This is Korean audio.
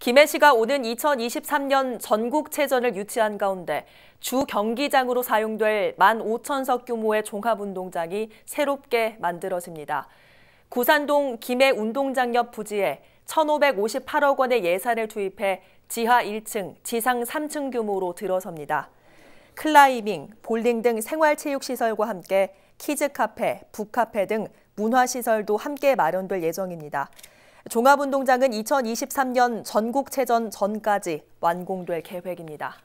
김해시가 오는 2023년 전국체전을 유치한 가운데 주 경기장으로 사용될 15,000석 규모의 종합운동장이 새롭게 만들어집니다. 구산동 김해운동장 옆 부지에 1,558억 원의 예산을 투입해 지하 1층, 지상 3층 규모로 들어섭니다. 클라이밍, 볼링 등 생활체육시설과 함께 키즈카페, 북카페 등 문화시설도 함께 마련될 예정입니다. 종합운동장은 2023년 전국체전 전까지 완공될 계획입니다.